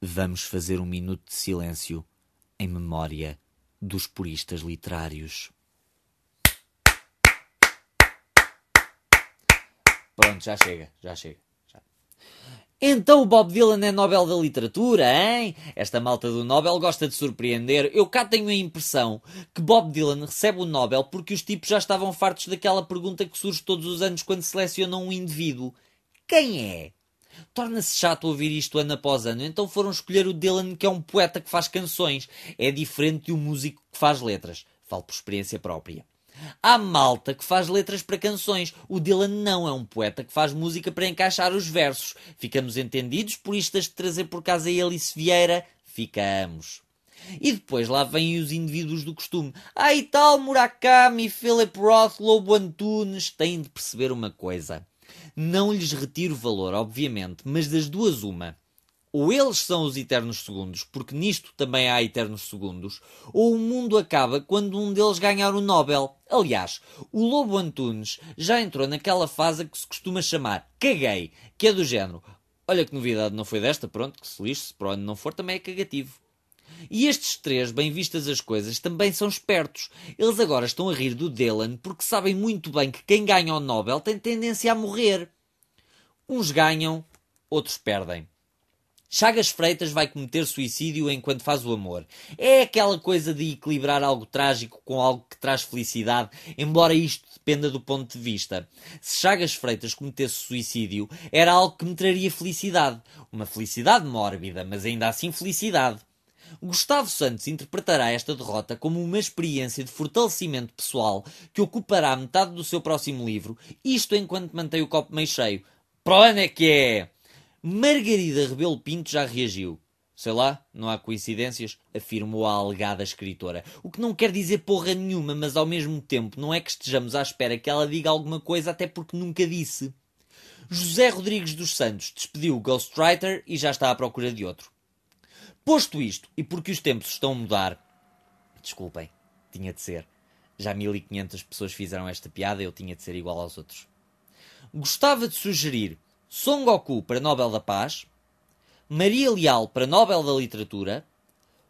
Vamos fazer um minuto de silêncio em memória dos puristas literários. Pronto, já chega, já chega. Já. Então o Bob Dylan é Nobel da Literatura, hein? Esta malta do Nobel gosta de surpreender. Eu cá tenho a impressão que Bob Dylan recebe o Nobel porque os tipos já estavam fartos daquela pergunta que surge todos os anos quando selecionam um indivíduo: Quem é? torna-se chato ouvir isto ano após ano. Então foram escolher o Dylan, que é um poeta que faz canções. É diferente de um músico que faz letras. Falo por experiência própria. Há malta que faz letras para canções. O Dylan não é um poeta que faz música para encaixar os versos. Ficamos entendidos por isto de trazer por casa Alice Vieira? Ficamos. E depois lá vêm os indivíduos do costume. Ai tal Murakami, Philip Roth, Lobo Antunes. Têm de perceber uma coisa. Não lhes retiro valor, obviamente, mas das duas, uma. Ou eles são os eternos segundos, porque nisto também há eternos segundos, ou o mundo acaba quando um deles ganhar o Nobel. Aliás, o Lobo Antunes já entrou naquela fase que se costuma chamar caguei, que é do género. Olha que novidade, não foi desta, pronto, que se lixe, se para onde não for também é cagativo. E estes três, bem vistas as coisas, também são espertos. Eles agora estão a rir do Dylan porque sabem muito bem que quem ganha o Nobel tem tendência a morrer. Uns ganham, outros perdem. Chagas Freitas vai cometer suicídio enquanto faz o amor. É aquela coisa de equilibrar algo trágico com algo que traz felicidade, embora isto dependa do ponto de vista. Se Chagas Freitas cometesse suicídio, era algo que me traria felicidade. Uma felicidade mórbida, mas ainda assim felicidade. Gustavo Santos interpretará esta derrota como uma experiência de fortalecimento pessoal que ocupará metade do seu próximo livro, isto enquanto mantém o copo meio cheio. Para é que é? Margarida Rebelo Pinto já reagiu. Sei lá, não há coincidências, afirmou a alegada escritora. O que não quer dizer porra nenhuma, mas ao mesmo tempo não é que estejamos à espera que ela diga alguma coisa, até porque nunca disse. José Rodrigues dos Santos despediu o Ghostwriter e já está à procura de outro. Posto isto, e porque os tempos estão a mudar, desculpem, tinha de ser. Já 1500 pessoas fizeram esta piada, eu tinha de ser igual aos outros. Gostava de sugerir Son Goku para Nobel da Paz, Maria Leal para Nobel da Literatura,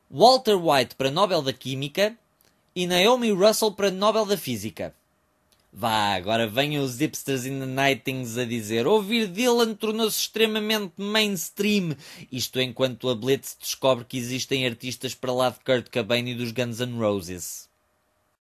Walter White para Nobel da Química e Naomi Russell para Nobel da Física. Vá, agora venham os hipsters in the nightings a dizer ouvir Dylan tornou-se extremamente mainstream, isto enquanto a Blitz descobre que existem artistas para lá de Kurt Cobain e dos Guns N' Roses.